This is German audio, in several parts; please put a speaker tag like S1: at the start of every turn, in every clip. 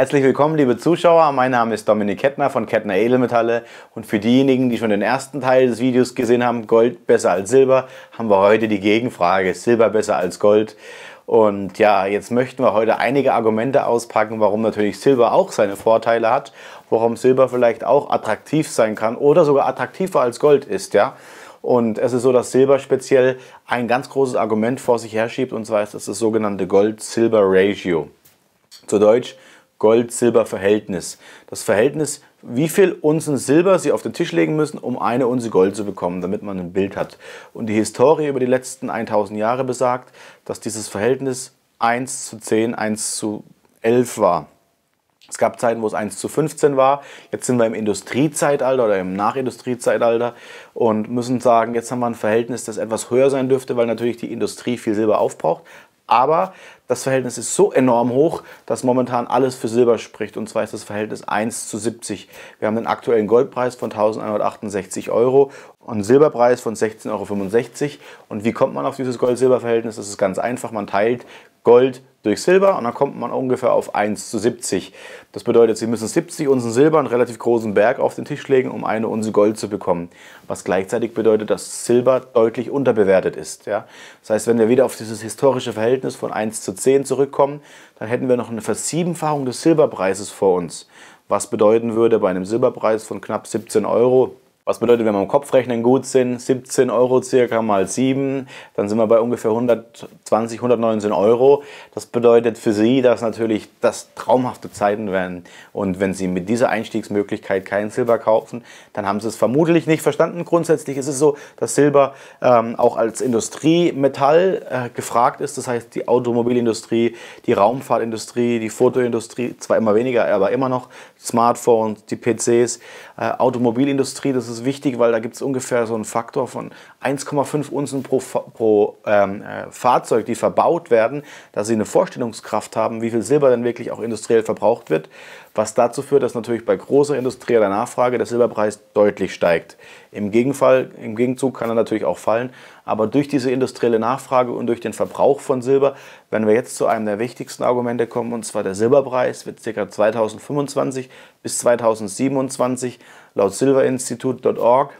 S1: Herzlich willkommen, liebe Zuschauer. Mein Name ist Dominik Kettner von Kettner Edelmetalle. Und für diejenigen, die schon den ersten Teil des Videos gesehen haben, Gold besser als Silber, haben wir heute die Gegenfrage, Silber besser als Gold? Und ja, jetzt möchten wir heute einige Argumente auspacken, warum natürlich Silber auch seine Vorteile hat, warum Silber vielleicht auch attraktiv sein kann oder sogar attraktiver als Gold ist, ja. Und es ist so, dass Silber speziell ein ganz großes Argument vor sich herschiebt, und zwar ist das, das sogenannte Gold-Silber-Ratio. Zu Deutsch, Gold-Silber-Verhältnis. Das Verhältnis, wie viel Unzen Silber Sie auf den Tisch legen müssen, um eine Unze Gold zu bekommen, damit man ein Bild hat. Und die Historie über die letzten 1000 Jahre besagt, dass dieses Verhältnis 1 zu 10, 1 zu 11 war. Es gab Zeiten, wo es 1 zu 15 war. Jetzt sind wir im Industriezeitalter oder im Nachindustriezeitalter und müssen sagen, jetzt haben wir ein Verhältnis, das etwas höher sein dürfte, weil natürlich die Industrie viel Silber aufbraucht. Aber das Verhältnis ist so enorm hoch, dass momentan alles für Silber spricht. Und zwar ist das Verhältnis 1 zu 70. Wir haben den aktuellen Goldpreis von 1168 Euro und Silberpreis von 16,65 Euro. Und wie kommt man auf dieses Gold-Silber-Verhältnis? Das ist ganz einfach. Man teilt Gold durch Silber und dann kommt man ungefähr auf 1 zu 70. Das bedeutet, Sie müssen 70 Unzen Silber, einen relativ großen Berg, auf den Tisch legen, um eine Unze Gold zu bekommen. Was gleichzeitig bedeutet, dass Silber deutlich unterbewertet ist. Ja? Das heißt, wenn wir wieder auf dieses historische Verhältnis von 1 zu 10 zurückkommen, dann hätten wir noch eine Versiebenfachung des Silberpreises vor uns. Was bedeuten würde bei einem Silberpreis von knapp 17 Euro, was bedeutet, wenn wir im Kopfrechnen gut sind, 17 Euro circa mal 7, dann sind wir bei ungefähr 120, 119 Euro. Das bedeutet für Sie, dass natürlich das traumhafte Zeiten werden. Und wenn Sie mit dieser Einstiegsmöglichkeit kein Silber kaufen, dann haben Sie es vermutlich nicht verstanden. Grundsätzlich ist es so, dass Silber ähm, auch als Industriemetall äh, gefragt ist. Das heißt, die Automobilindustrie, die Raumfahrtindustrie, die Fotoindustrie, zwar immer weniger, aber immer noch Smartphones, die PCs, äh, Automobilindustrie, das ist ist wichtig, weil da gibt es ungefähr so einen Faktor von 1,5 Unzen pro, pro ähm, äh, Fahrzeug, die verbaut werden, dass sie eine Vorstellungskraft haben, wie viel Silber denn wirklich auch industriell verbraucht wird was dazu führt, dass natürlich bei großer industrieller Nachfrage der Silberpreis deutlich steigt. Im, Gegenfall, Im Gegenzug kann er natürlich auch fallen, aber durch diese industrielle Nachfrage und durch den Verbrauch von Silber werden wir jetzt zu einem der wichtigsten Argumente kommen, und zwar der Silberpreis wird ca. 2025 bis 2027 laut silverinstitut.org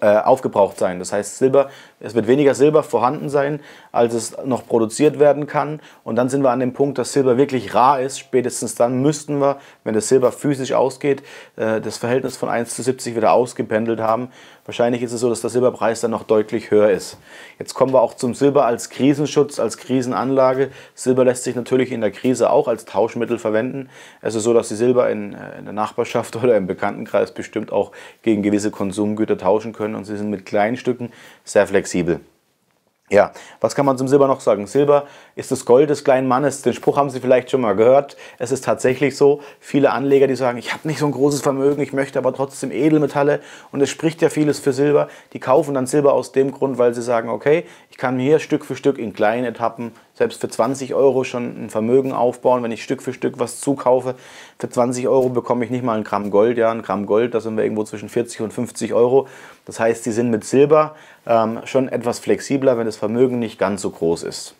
S1: äh, aufgebraucht sein. Das heißt, Silber es wird weniger Silber vorhanden sein, als es noch produziert werden kann. Und dann sind wir an dem Punkt, dass Silber wirklich rar ist. Spätestens dann müssten wir, wenn das Silber physisch ausgeht, äh, das Verhältnis von 1 zu 70 wieder ausgependelt haben. Wahrscheinlich ist es so, dass der Silberpreis dann noch deutlich höher ist. Jetzt kommen wir auch zum Silber als Krisenschutz, als Krisenanlage. Silber lässt sich natürlich in der Krise auch als Tauschmittel verwenden. Es ist so, dass Sie Silber in, äh, in der Nachbarschaft oder im Bekanntenkreis bestimmt auch gegen gewisse Konsumgüter tauschen können und sie sind mit kleinen Stücken sehr flexibel flexibel. Ja, was kann man zum Silber noch sagen? Silber ist das Gold des kleinen Mannes. Den Spruch haben Sie vielleicht schon mal gehört. Es ist tatsächlich so, viele Anleger, die sagen, ich habe nicht so ein großes Vermögen, ich möchte aber trotzdem Edelmetalle und es spricht ja vieles für Silber, die kaufen dann Silber aus dem Grund, weil sie sagen, okay, ich kann mir hier Stück für Stück in kleinen Etappen selbst für 20 Euro schon ein Vermögen aufbauen, wenn ich Stück für Stück was zukaufe. Für 20 Euro bekomme ich nicht mal ein Gramm Gold. Ja, ein Gramm Gold, da sind wir irgendwo zwischen 40 und 50 Euro. Das heißt, die sind mit Silber ähm, schon etwas flexibler, wenn das Vermögen nicht ganz so groß ist.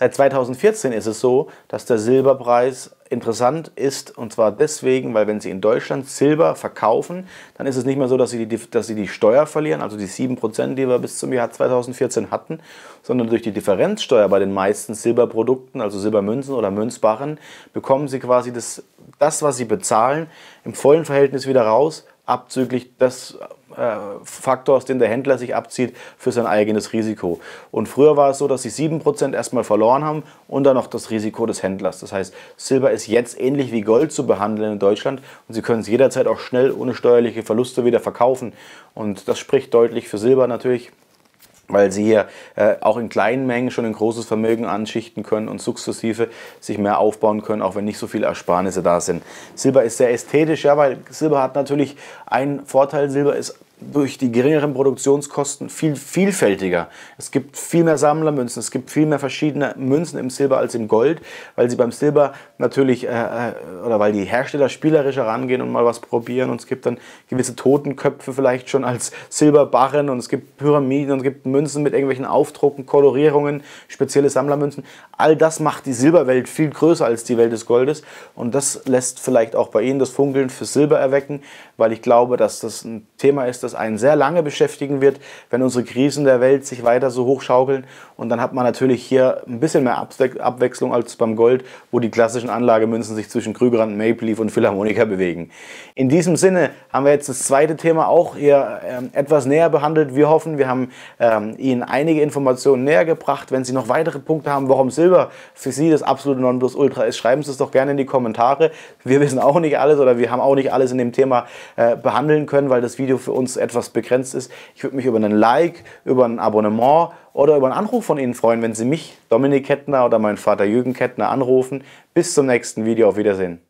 S1: Seit 2014 ist es so, dass der Silberpreis interessant ist und zwar deswegen, weil wenn Sie in Deutschland Silber verkaufen, dann ist es nicht mehr so, dass Sie die, dass Sie die Steuer verlieren, also die 7%, die wir bis zum Jahr 2014 hatten, sondern durch die Differenzsteuer bei den meisten Silberprodukten, also Silbermünzen oder Münzbarren, bekommen Sie quasi das, das was Sie bezahlen, im vollen Verhältnis wieder raus, abzüglich des äh, Faktor, aus dem der Händler sich abzieht für sein eigenes Risiko. Und früher war es so, dass sie 7% erstmal verloren haben und dann noch das Risiko des Händlers. Das heißt, Silber ist jetzt ähnlich wie Gold zu behandeln in Deutschland und sie können es jederzeit auch schnell ohne steuerliche Verluste wieder verkaufen. Und das spricht deutlich für Silber natürlich weil sie hier äh, auch in kleinen Mengen schon ein großes Vermögen anschichten können und sukzessive sich mehr aufbauen können, auch wenn nicht so viele Ersparnisse da sind. Silber ist sehr ästhetisch, ja, weil Silber hat natürlich einen Vorteil, Silber ist durch die geringeren Produktionskosten viel vielfältiger. Es gibt viel mehr Sammlermünzen, es gibt viel mehr verschiedene Münzen im Silber als im Gold, weil sie beim Silber natürlich, äh, äh oder weil die Hersteller spielerisch herangehen und mal was probieren und es gibt dann gewisse Totenköpfe vielleicht schon als Silberbarren und es gibt Pyramiden und es gibt Münzen mit irgendwelchen Aufdrucken, Kolorierungen, spezielle Sammlermünzen. All das macht die Silberwelt viel größer als die Welt des Goldes und das lässt vielleicht auch bei Ihnen das Funkeln für Silber erwecken, weil ich glaube, dass das ein Thema ist, das einen sehr lange beschäftigen wird, wenn unsere Krisen der Welt sich weiter so hochschaukeln. Und dann hat man natürlich hier ein bisschen mehr Abwechslung als beim Gold, wo die klassischen Anlagemünzen sich zwischen Krügerrand, Maple Leaf und Philharmonika bewegen. In diesem Sinne haben wir jetzt das zweite Thema auch hier ähm, etwas näher behandelt. Wir hoffen, wir haben ähm, Ihnen einige Informationen näher gebracht. Wenn Sie noch weitere Punkte haben, warum Silber für Sie das absolute Nonplusultra ist, schreiben Sie es doch gerne in die Kommentare. Wir wissen auch nicht alles oder wir haben auch nicht alles in dem Thema äh, behandeln können, weil das Video Video für uns etwas begrenzt ist. Ich würde mich über einen Like, über ein Abonnement oder über einen Anruf von Ihnen freuen, wenn Sie mich, Dominik Kettner oder meinen Vater Jürgen Kettner anrufen. Bis zum nächsten Video. Auf Wiedersehen.